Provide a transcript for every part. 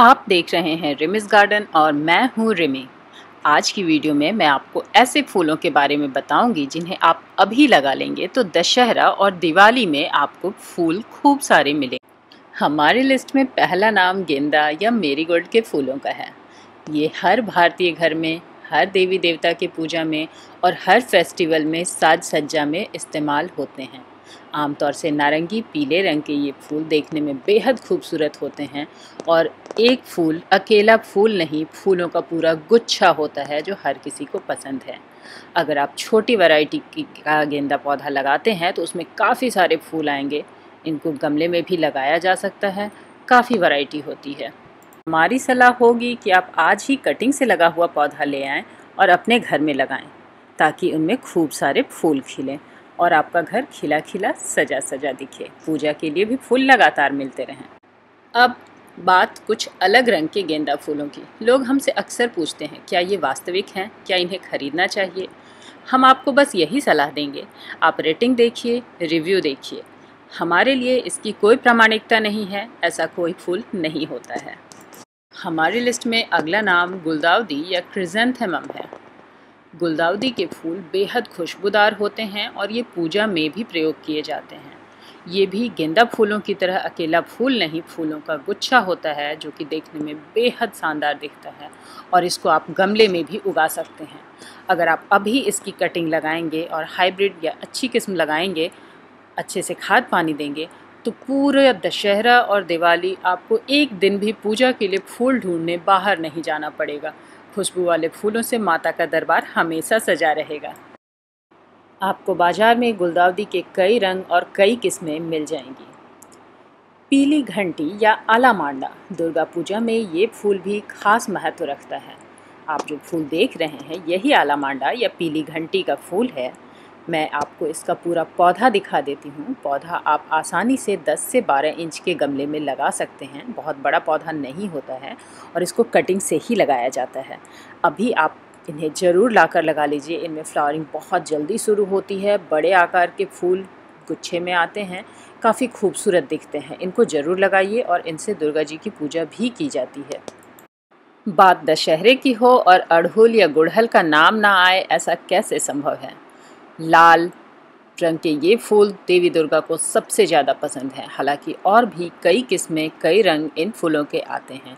आप देख रहे हैं रिमिस गार्डन और मैं हूँ रिमी आज की वीडियो में मैं आपको ऐसे फूलों के बारे में बताऊंगी जिन्हें आप अभी लगा लेंगे तो दशहरा और दिवाली में आपको फूल खूब सारे मिले हमारे लिस्ट में पहला नाम गेंदा या मेरीगोल्ड के फूलों का है ये हर भारतीय घर में हर देवी देवता के पूजा में और हर फेस्टिवल में साज सज्जा में इस्तेमाल होते हैं आमतौर से नारंगी पीले रंग के ये फूल देखने में बेहद खूबसूरत होते हैं और एक फूल अकेला फूल नहीं फूलों का पूरा गुच्छा होता है जो हर किसी को पसंद है अगर आप छोटी वैरायटी का गेंदा पौधा लगाते हैं तो उसमें काफ़ी सारे फूल आएंगे इनको गमले में भी लगाया जा सकता है काफ़ी वैरायटी होती है हमारी सलाह होगी कि आप आज ही कटिंग से लगा हुआ पौधा ले आएँ और अपने घर में लगाएं ताकि उनमें खूब सारे फूल खिलें और आपका घर खिला खिला सजा सजा दिखे पूजा के लिए भी फूल लगातार मिलते रहें अब बात कुछ अलग रंग के गेंदा फूलों की लोग हमसे अक्सर पूछते हैं क्या ये वास्तविक हैं क्या इन्हें खरीदना चाहिए हम आपको बस यही सलाह देंगे आप रेटिंग देखिए रिव्यू देखिए हमारे लिए इसकी कोई प्रामाणिकता नहीं है ऐसा कोई फूल नहीं होता है हमारी लिस्ट में अगला नाम गुलदावदी या क्रिजेंथेमम है गुलदाउदी के फूल बेहद खुशबूदार होते हैं और ये पूजा में भी प्रयोग किए जाते हैं ये भी गेंदा फूलों की तरह अकेला फूल नहीं फूलों का गुच्छा होता है जो कि देखने में बेहद शानदार दिखता है और इसको आप गमले में भी उगा सकते हैं अगर आप अभी इसकी कटिंग लगाएंगे और हाइब्रिड या अच्छी किस्म लगाएंगे अच्छे से खाद पानी देंगे तो पूरा दशहरा और दिवाली आपको एक दिन भी पूजा के लिए फूल ढूंढने बाहर नहीं जाना पड़ेगा खुशबू वाले फूलों से माता का दरबार हमेशा सजा रहेगा आपको बाजार में गुलदावदी के कई रंग और कई किस्में मिल जाएंगी पीली घंटी या आला मांडा दुर्गा पूजा में ये फूल भी खास महत्व रखता है आप जो फूल देख रहे हैं यही आला मांडा या पीली घंटी का फूल है मैं आपको इसका पूरा पौधा दिखा देती हूँ पौधा आप आसानी से 10 से 12 इंच के गमले में लगा सकते हैं बहुत बड़ा पौधा नहीं होता है और इसको कटिंग से ही लगाया जाता है अभी आप इन्हें ज़रूर लाकर लगा लीजिए इनमें फ्लावरिंग बहुत जल्दी शुरू होती है बड़े आकार के फूल गुच्छे में आते हैं काफ़ी खूबसूरत दिखते हैं इनको ज़रूर लगाइए और इनसे दुर्गा जी की पूजा भी की जाती है बात दशहरे की हो और अड़हुल या गुड़हल का नाम ना आए ऐसा कैसे संभव है लाल रंग के ये फूल देवी दुर्गा को सबसे ज़्यादा पसंद हैं हालांकि और भी कई किस्में कई रंग इन फूलों के आते हैं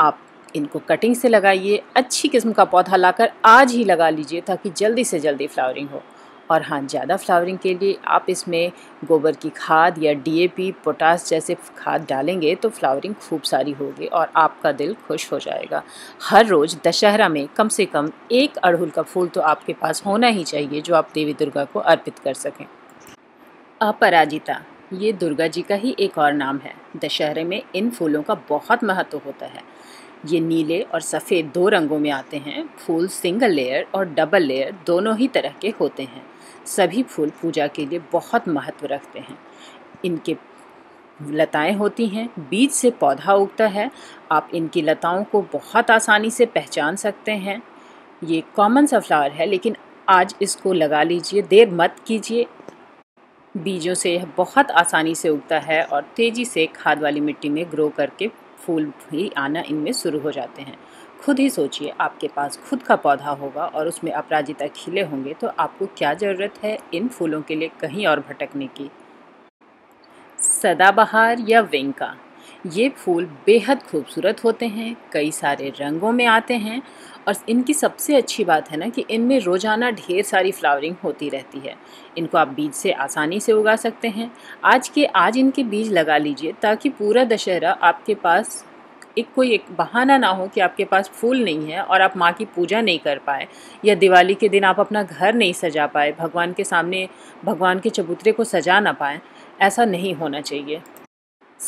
आप इनको कटिंग से लगाइए अच्छी किस्म का पौधा लाकर आज ही लगा लीजिए ताकि जल्दी से जल्दी फ्लावरिंग हो और हाँ ज़्यादा फ्लावरिंग के लिए आप इसमें गोबर की खाद या डीएपी पोटास जैसे खाद डालेंगे तो फ्लावरिंग खूब सारी होगी और आपका दिल खुश हो जाएगा हर रोज़ दशहरा में कम से कम एक अड़हुल का फूल तो आपके पास होना ही चाहिए जो आप देवी दुर्गा को अर्पित कर सकें अपराजिता ये दुर्गा जी का ही एक और नाम है दशहरे में इन फूलों का बहुत महत्व होता है ये नीले और सफ़ेद दो रंगों में आते हैं फूल सिंगल लेयर और डबल लेयर दोनों ही तरह के होते हैं सभी फूल पूजा के लिए बहुत महत्व रखते हैं इनके लताएं होती हैं बीज से पौधा उगता है आप इनकी लताओं को बहुत आसानी से पहचान सकते हैं ये कॉमन सा फ्लावर है लेकिन आज इसको लगा लीजिए देर मत कीजिए बीजों से यह बहुत आसानी से उगता है और तेज़ी से खाद वाली मिट्टी में ग्रो करके फूल भी आना इनमें शुरू हो जाते हैं खुद ही सोचिए आपके पास खुद का पौधा होगा और उसमें अपराजिता खिले होंगे तो आपको क्या ज़रूरत है इन फूलों के लिए कहीं और भटकने की सदाबहार या वेंका ये फूल बेहद खूबसूरत होते हैं कई सारे रंगों में आते हैं और इनकी सबसे अच्छी बात है ना कि इनमें रोज़ाना ढेर सारी फ्लावरिंग होती रहती है इनको आप बीज से आसानी से उगा सकते हैं आज के आज इनके बीज लगा लीजिए ताकि पूरा दशहरा आपके पास एक कोई एक बहाना ना हो कि आपके पास फूल नहीं है और आप माँ की पूजा नहीं कर पाए या दिवाली के दिन आप अपना घर नहीं सजा पाए भगवान के सामने भगवान के चबूतरे को सजा ना पाए ऐसा नहीं होना चाहिए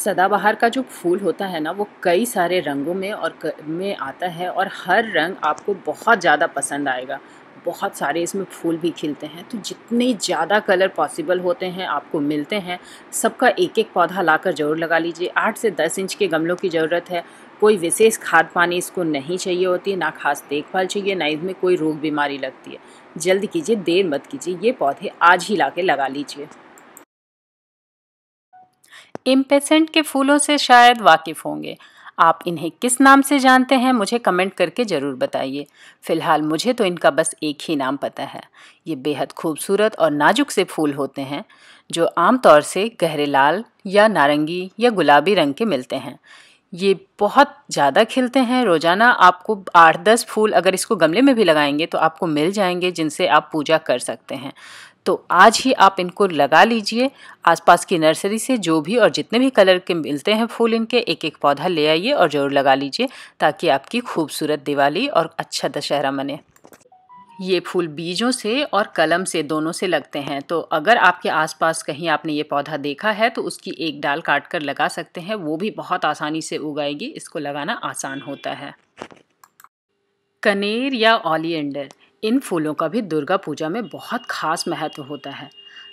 सदाबहार का जो फूल होता है ना वो कई सारे रंगों में और में आता है और हर रंग आपको बहुत ज़्यादा पसंद आएगा बहुत सारे इसमें फूल भी खिलते हैं तो जितने ज़्यादा कलर पॉसिबल होते हैं आपको मिलते हैं सबका एक एक पौधा लाकर ज़रूर लगा लीजिए आठ से दस इंच के गमलों की ज़रूरत है कोई विशेष खाद पानी इसको नहीं चाहिए होती ना खास देखभाल चाहिए ना इसमें कोई रोग बीमारी लगती है जल्द कीजिए देर मत कीजिए ये पौधे आज ही ला लगा लीजिए इम्पेसेंट के फूलों से शायद वाकिफ़ होंगे आप इन्हें किस नाम से जानते हैं मुझे कमेंट करके ज़रूर बताइए फ़िलहाल मुझे तो इनका बस एक ही नाम पता है ये बेहद खूबसूरत और नाजुक से फूल होते हैं जो आमतौर से गहरे लाल या नारंगी या गुलाबी रंग के मिलते हैं ये बहुत ज़्यादा खिलते हैं रोज़ाना आपको आठ दस फूल अगर इसको गमले में भी लगाएंगे तो आपको मिल जाएंगे जिनसे आप पूजा कर सकते हैं तो आज ही आप इनको लगा लीजिए आसपास की नर्सरी से जो भी और जितने भी कलर के मिलते हैं फूल इनके एक एक पौधा ले आइए और ज़रूर लगा लीजिए ताकि आपकी खूबसूरत दिवाली और अच्छा दशहरा मने ये फूल बीजों से और कलम से दोनों से लगते हैं तो अगर आपके आसपास कहीं आपने ये पौधा देखा है तो उसकी एक डाल काट कर लगा सकते हैं वो भी बहुत आसानी से उगाएगी इसको लगाना आसान होता है कनेर या ओलियंडर इन फूलों का भी दुर्गा पूजा में बहुत खास महत्व होता है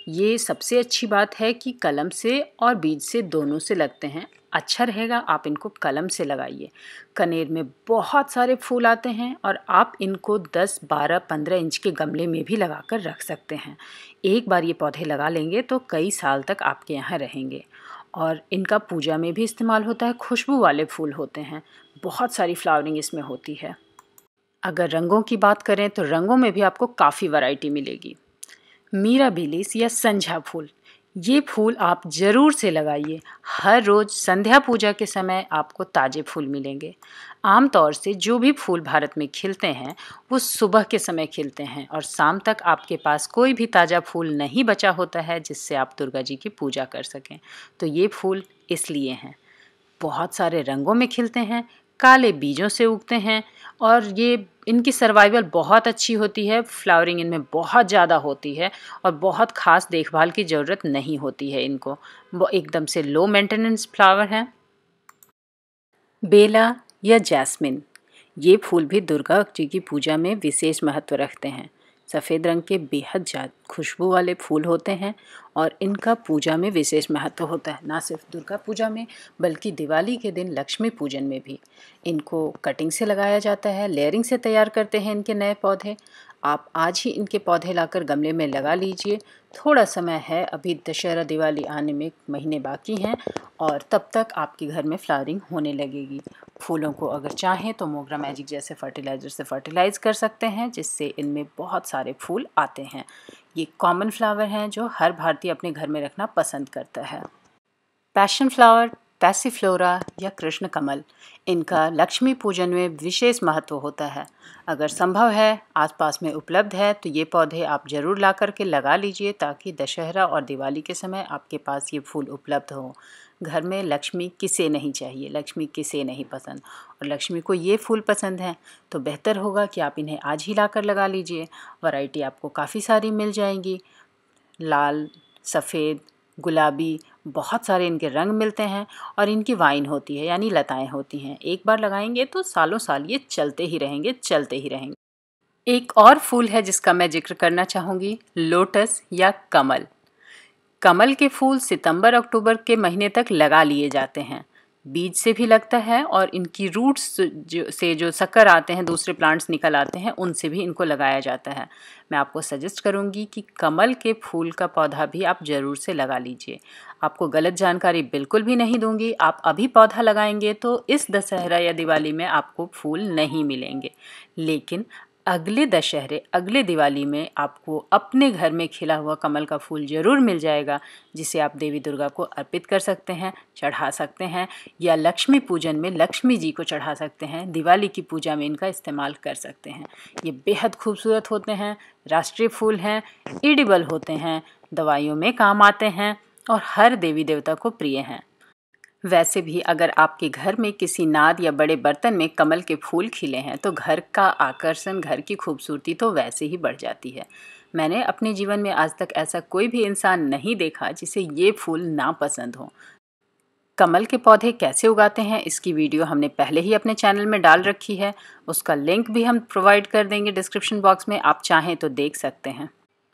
ये सबसे अच्छी बात है कि कलम से और बीज से दोनों से लगते हैं अच्छा रहेगा आप इनको कलम से लगाइए कनेर में बहुत सारे फूल आते हैं और आप इनको 10, 12, 15 इंच के गमले में भी लगा कर रख सकते हैं एक बार ये पौधे लगा लेंगे तो कई साल तक आपके यहाँ रहेंगे और इनका पूजा में भी इस्तेमाल होता है खुशबू वाले फूल होते हैं बहुत सारी फ्लावरिंग इसमें होती है अगर रंगों की बात करें तो रंगों में भी आपको काफ़ी वैरायटी मिलेगी मीरा बिलिस या संझा फूल ये फूल आप ज़रूर से लगाइए हर रोज़ संध्या पूजा के समय आपको ताज़े फूल मिलेंगे आमतौर से जो भी फूल भारत में खिलते हैं वो सुबह के समय खिलते हैं और शाम तक आपके पास कोई भी ताज़ा फूल नहीं बचा होता है जिससे आप दुर्गा जी की पूजा कर सकें तो ये फूल इसलिए हैं बहुत सारे रंगों में खिलते हैं काले बीजों से उगते हैं और ये इनकी सर्वाइवल बहुत अच्छी होती है फ्लावरिंग इनमें बहुत ज़्यादा होती है और बहुत ख़ास देखभाल की ज़रूरत नहीं होती है इनको वो एकदम से लो मेंटेनेंस फ्लावर हैं बेला या जैस्मिन ये फूल भी दुर्गा जी की पूजा में विशेष महत्व रखते हैं सफ़ेद रंग के बेहद ज्यादा खुशबू वाले फूल होते हैं और इनका पूजा में विशेष महत्व होता है ना सिर्फ दुर्गा पूजा में बल्कि दिवाली के दिन लक्ष्मी पूजन में भी इनको कटिंग से लगाया जाता है लेयरिंग से तैयार करते हैं इनके नए पौधे आप आज ही इनके पौधे लाकर गमले में लगा लीजिए थोड़ा समय है अभी दशहरा दिवाली आने में महीने बाकी हैं और तब तक आपके घर में फ्लावरिंग होने लगेगी फूलों को अगर चाहें तो मोगरा मैजिक जैसे फर्टिलाइज़र से फर्टिलाइज़ कर सकते हैं जिससे इनमें बहुत सारे फूल आते हैं ये कॉमन फ्लावर हैं जो हर भारतीय अपने घर में रखना पसंद करता है पैशन फ्लावर पैसीफ्लोरा या कृष्ण कमल इनका लक्ष्मी पूजन में विशेष महत्व होता है अगर संभव है आसपास में उपलब्ध है तो ये पौधे आप ज़रूर ला कर के लगा लीजिए ताकि दशहरा और दिवाली के समय आपके पास ये फूल उपलब्ध हो घर में लक्ष्मी किसे नहीं चाहिए लक्ष्मी किसे नहीं पसंद और लक्ष्मी को ये फूल पसंद हैं तो बेहतर होगा कि आप इन्हें आज ही ला लगा लीजिए वैरायटी आपको काफ़ी सारी मिल जाएंगी लाल सफ़ेद गुलाबी बहुत सारे इनके रंग मिलते हैं और इनकी वाइन होती है यानी लताएं होती हैं एक बार लगाएंगे तो सालों साल ये चलते ही रहेंगे चलते ही रहेंगे एक और फूल है जिसका मैं जिक्र करना चाहूँगी लोटस या कमल कमल के फूल सितंबर अक्टूबर के महीने तक लगा लिए जाते हैं बीज से भी लगता है और इनकी रूट्स जो से जो शक्कर आते हैं दूसरे प्लांट्स निकल आते हैं उनसे भी इनको लगाया जाता है मैं आपको सजेस्ट करूंगी कि कमल के फूल का पौधा भी आप ज़रूर से लगा लीजिए आपको गलत जानकारी बिल्कुल भी नहीं दूंगी आप अभी पौधा लगाएंगे तो इस दशहरा या दिवाली में आपको फूल नहीं मिलेंगे लेकिन अगले दशहरे अगले दिवाली में आपको अपने घर में खिला हुआ कमल का फूल ज़रूर मिल जाएगा जिसे आप देवी दुर्गा को अर्पित कर सकते हैं चढ़ा सकते हैं या लक्ष्मी पूजन में लक्ष्मी जी को चढ़ा सकते हैं दिवाली की पूजा में इनका इस्तेमाल कर सकते हैं ये बेहद खूबसूरत होते हैं राष्ट्रीय फूल हैं एडिबल होते हैं दवाइयों में काम आते हैं और हर देवी देवता को प्रिय हैं वैसे भी अगर आपके घर में किसी नाद या बड़े बर्तन में कमल के फूल खिले हैं तो घर का आकर्षण घर की खूबसूरती तो वैसे ही बढ़ जाती है मैंने अपने जीवन में आज तक ऐसा कोई भी इंसान नहीं देखा जिसे ये फूल ना पसंद हो कमल के पौधे कैसे उगाते हैं इसकी वीडियो हमने पहले ही अपने चैनल में डाल रखी है उसका लिंक भी हम प्रोवाइड कर देंगे डिस्क्रिप्शन बॉक्स में आप चाहें तो देख सकते हैं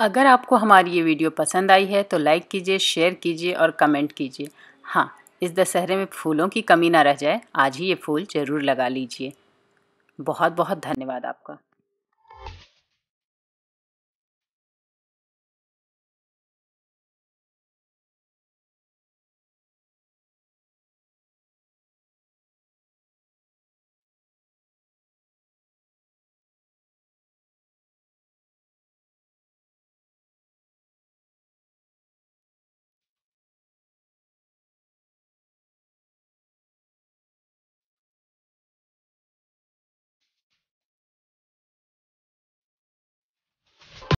अगर आपको हमारी ये वीडियो पसंद आई है तो लाइक कीजिए शेयर कीजिए और कमेंट कीजिए हाँ इस दशहरे में फूलों की कमी ना रह जाए आज ही ये फूल ज़रूर लगा लीजिए बहुत बहुत धन्यवाद आपका